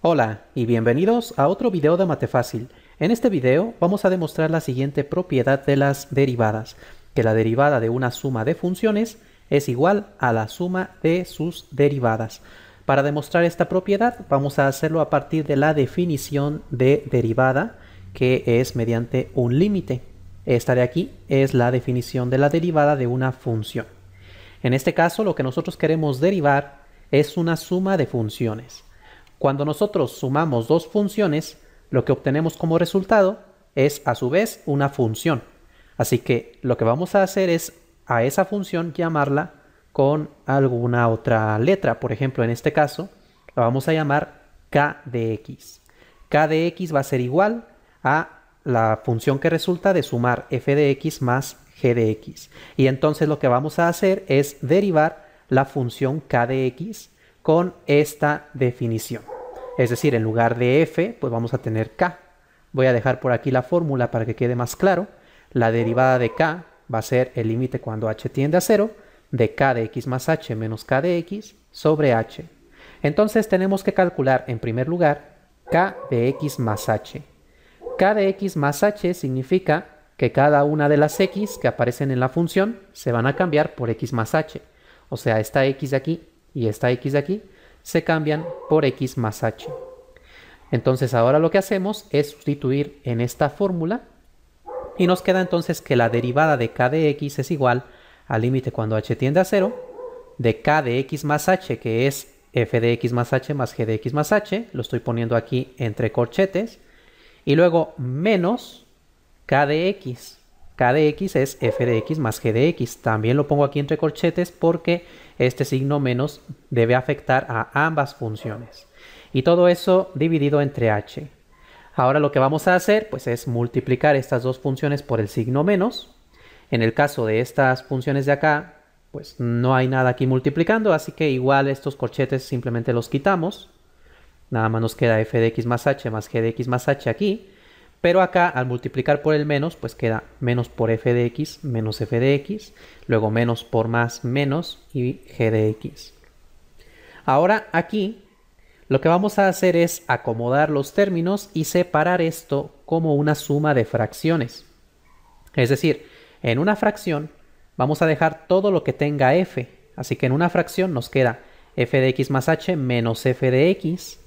Hola y bienvenidos a otro video de Matefácil. En este video vamos a demostrar la siguiente propiedad de las derivadas, que la derivada de una suma de funciones es igual a la suma de sus derivadas. Para demostrar esta propiedad vamos a hacerlo a partir de la definición de derivada, que es mediante un límite. Esta de aquí es la definición de la derivada de una función. En este caso lo que nosotros queremos derivar es una suma de funciones. Cuando nosotros sumamos dos funciones, lo que obtenemos como resultado es a su vez una función. Así que lo que vamos a hacer es a esa función llamarla con alguna otra letra. Por ejemplo, en este caso, la vamos a llamar k de x. k de x va a ser igual a la función que resulta de sumar f de x más g de x. Y entonces lo que vamos a hacer es derivar la función k de x con esta definición. Es decir, en lugar de f, pues vamos a tener k. Voy a dejar por aquí la fórmula para que quede más claro. La derivada de k va a ser el límite cuando h tiende a 0 de k de x más h menos k de x sobre h. Entonces tenemos que calcular en primer lugar k de x más h. k de x más h significa que cada una de las x que aparecen en la función se van a cambiar por x más h. O sea, esta x de aquí y esta x de aquí se cambian por x más h. Entonces ahora lo que hacemos es sustituir en esta fórmula y nos queda entonces que la derivada de k de x es igual al límite cuando h tiende a 0 de k de x más h que es f de x más h más g de x más h, lo estoy poniendo aquí entre corchetes, y luego menos k de x k de x es f de x más g de x. También lo pongo aquí entre corchetes porque este signo menos debe afectar a ambas funciones. Y todo eso dividido entre h. Ahora lo que vamos a hacer pues es multiplicar estas dos funciones por el signo menos. En el caso de estas funciones de acá, pues no hay nada aquí multiplicando, así que igual estos corchetes simplemente los quitamos. Nada más nos queda f de x más h más g de x más h aquí. Pero acá al multiplicar por el menos, pues queda menos por f de x menos f de x, luego menos por más menos y g de x. Ahora aquí lo que vamos a hacer es acomodar los términos y separar esto como una suma de fracciones. Es decir, en una fracción vamos a dejar todo lo que tenga f. Así que en una fracción nos queda f de x más h menos f de x,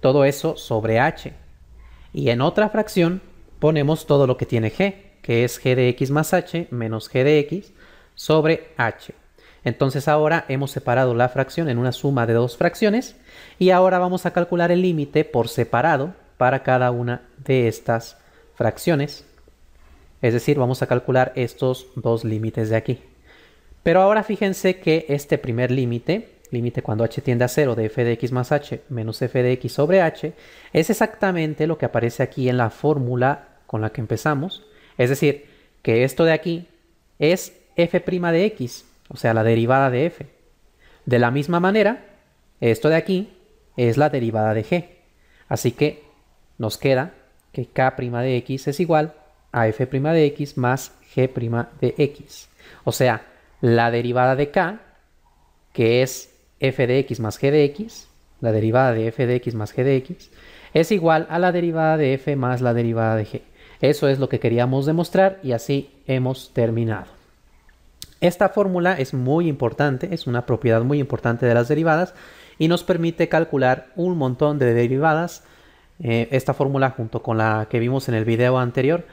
todo eso sobre h y en otra fracción ponemos todo lo que tiene g, que es g de x más h menos g de x sobre h. Entonces ahora hemos separado la fracción en una suma de dos fracciones y ahora vamos a calcular el límite por separado para cada una de estas fracciones. Es decir, vamos a calcular estos dos límites de aquí. Pero ahora fíjense que este primer límite límite cuando h tiende a 0 de f de x más h menos f de x sobre h, es exactamente lo que aparece aquí en la fórmula con la que empezamos. Es decir, que esto de aquí es f' de x, o sea, la derivada de f. De la misma manera, esto de aquí es la derivada de g. Así que nos queda que k' de x es igual a f' de x más g' de x. O sea, la derivada de k, que es f de x más g de x, la derivada de f de x más g de x, es igual a la derivada de f más la derivada de g. Eso es lo que queríamos demostrar y así hemos terminado. Esta fórmula es muy importante, es una propiedad muy importante de las derivadas y nos permite calcular un montón de derivadas. Eh, esta fórmula junto con la que vimos en el video anterior,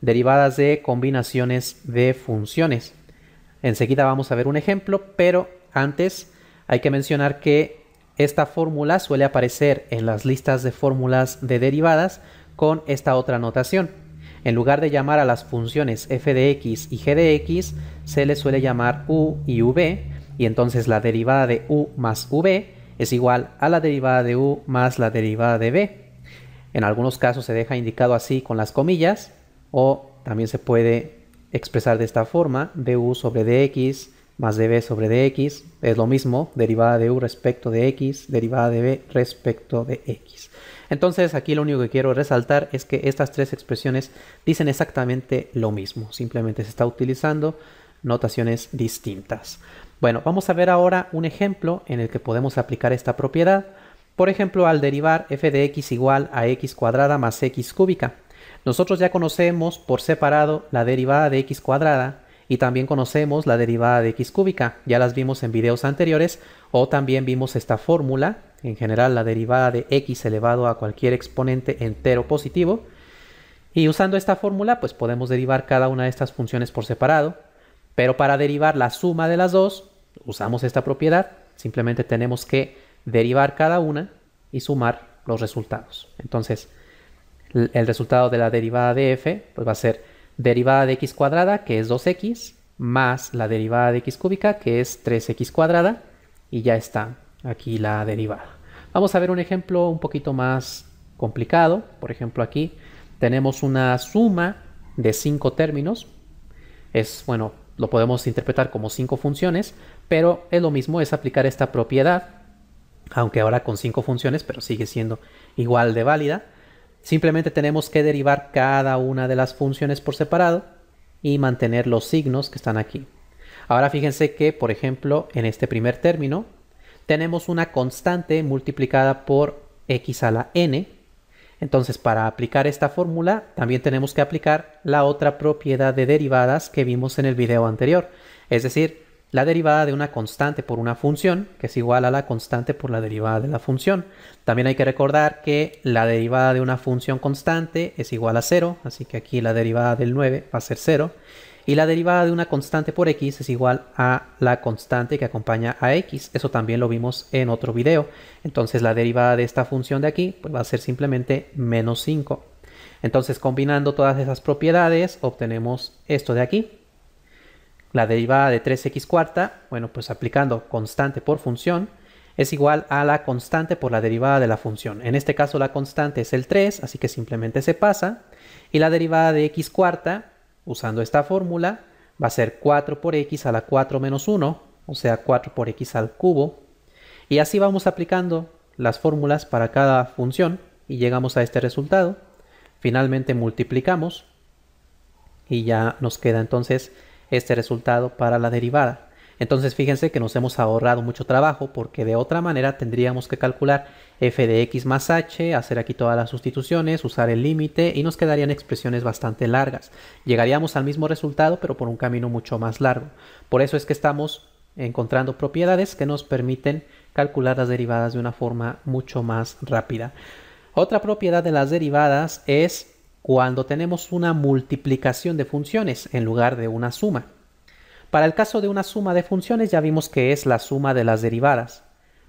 derivadas de combinaciones de funciones. Enseguida vamos a ver un ejemplo, pero antes hay que mencionar que esta fórmula suele aparecer en las listas de fórmulas de derivadas con esta otra notación. En lugar de llamar a las funciones f de x y g de x, se le suele llamar u y v, y entonces la derivada de u más v es igual a la derivada de u más la derivada de v. En algunos casos se deja indicado así con las comillas, o también se puede expresar de esta forma, du sobre dx más b sobre x es lo mismo, derivada de u respecto de x, derivada de b respecto de x. Entonces aquí lo único que quiero resaltar es que estas tres expresiones dicen exactamente lo mismo, simplemente se está utilizando notaciones distintas. Bueno, vamos a ver ahora un ejemplo en el que podemos aplicar esta propiedad. Por ejemplo, al derivar f de x igual a x cuadrada más x cúbica. Nosotros ya conocemos por separado la derivada de x cuadrada y también conocemos la derivada de x cúbica, ya las vimos en videos anteriores o también vimos esta fórmula, en general la derivada de x elevado a cualquier exponente entero positivo y usando esta fórmula pues podemos derivar cada una de estas funciones por separado, pero para derivar la suma de las dos usamos esta propiedad, simplemente tenemos que derivar cada una y sumar los resultados. Entonces, el resultado de la derivada de f pues va a ser derivada de x cuadrada, que es 2x, más la derivada de x cúbica, que es 3x cuadrada, y ya está aquí la derivada. Vamos a ver un ejemplo un poquito más complicado. Por ejemplo, aquí tenemos una suma de 5 términos. Es, bueno, lo podemos interpretar como 5 funciones, pero es lo mismo, es aplicar esta propiedad, aunque ahora con 5 funciones, pero sigue siendo igual de válida. Simplemente tenemos que derivar cada una de las funciones por separado y mantener los signos que están aquí. Ahora fíjense que, por ejemplo, en este primer término, tenemos una constante multiplicada por x a la n. Entonces, para aplicar esta fórmula, también tenemos que aplicar la otra propiedad de derivadas que vimos en el video anterior. Es decir, la derivada de una constante por una función, que es igual a la constante por la derivada de la función. También hay que recordar que la derivada de una función constante es igual a 0, así que aquí la derivada del 9 va a ser 0. Y la derivada de una constante por x es igual a la constante que acompaña a x. Eso también lo vimos en otro video. Entonces la derivada de esta función de aquí pues va a ser simplemente menos 5. Entonces combinando todas esas propiedades obtenemos esto de aquí. La derivada de 3x cuarta, bueno, pues aplicando constante por función, es igual a la constante por la derivada de la función. En este caso la constante es el 3, así que simplemente se pasa. Y la derivada de x cuarta, usando esta fórmula, va a ser 4 por x a la 4 menos 1, o sea 4 por x al cubo. Y así vamos aplicando las fórmulas para cada función y llegamos a este resultado. Finalmente multiplicamos y ya nos queda entonces este resultado para la derivada. Entonces fíjense que nos hemos ahorrado mucho trabajo porque de otra manera tendríamos que calcular f de x más h, hacer aquí todas las sustituciones, usar el límite y nos quedarían expresiones bastante largas. Llegaríamos al mismo resultado pero por un camino mucho más largo. Por eso es que estamos encontrando propiedades que nos permiten calcular las derivadas de una forma mucho más rápida. Otra propiedad de las derivadas es cuando tenemos una multiplicación de funciones en lugar de una suma. Para el caso de una suma de funciones ya vimos que es la suma de las derivadas.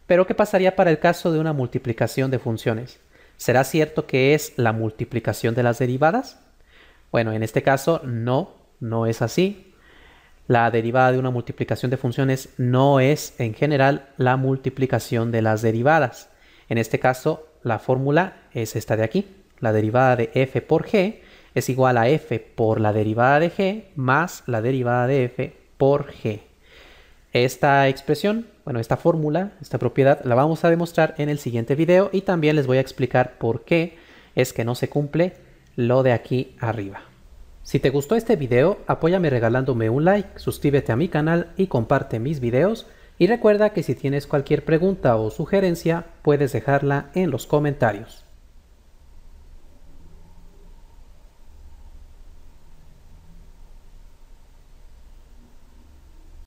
Pero ¿qué pasaría para el caso de una multiplicación de funciones? ¿Será cierto que es la multiplicación de las derivadas? Bueno, en este caso no, no es así. La derivada de una multiplicación de funciones no es en general la multiplicación de las derivadas. En este caso, la fórmula es esta de aquí la derivada de f por g es igual a f por la derivada de g más la derivada de f por g. Esta expresión, bueno, esta fórmula, esta propiedad, la vamos a demostrar en el siguiente video y también les voy a explicar por qué es que no se cumple lo de aquí arriba. Si te gustó este video, apóyame regalándome un like, suscríbete a mi canal y comparte mis videos. Y recuerda que si tienes cualquier pregunta o sugerencia, puedes dejarla en los comentarios.